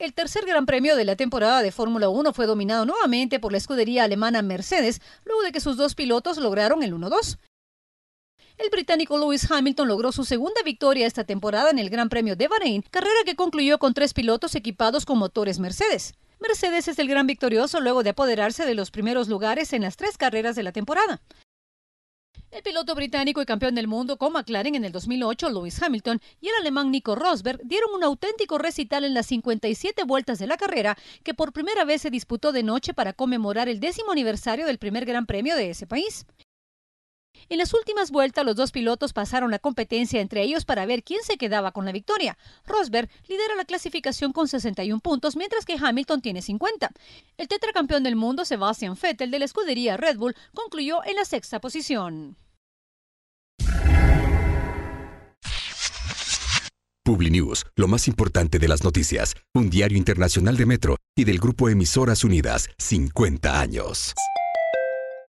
El tercer Gran Premio de la temporada de Fórmula 1 fue dominado nuevamente por la escudería alemana Mercedes, luego de que sus dos pilotos lograron el 1-2. El británico Lewis Hamilton logró su segunda victoria esta temporada en el Gran Premio de Bahrein, carrera que concluyó con tres pilotos equipados con motores Mercedes. Mercedes es el gran victorioso luego de apoderarse de los primeros lugares en las tres carreras de la temporada. El piloto británico y campeón del mundo con McLaren en el 2008, Lewis Hamilton, y el alemán Nico Rosberg dieron un auténtico recital en las 57 vueltas de la carrera que por primera vez se disputó de noche para conmemorar el décimo aniversario del primer Gran Premio de ese país. En las últimas vueltas, los dos pilotos pasaron la competencia entre ellos para ver quién se quedaba con la victoria. Rosberg lidera la clasificación con 61 puntos, mientras que Hamilton tiene 50. El tetracampeón del mundo, Sebastian Vettel, de la escudería Red Bull, concluyó en la sexta posición. News, lo más importante de las noticias, un diario internacional de Metro y del grupo Emisoras Unidas, 50 años.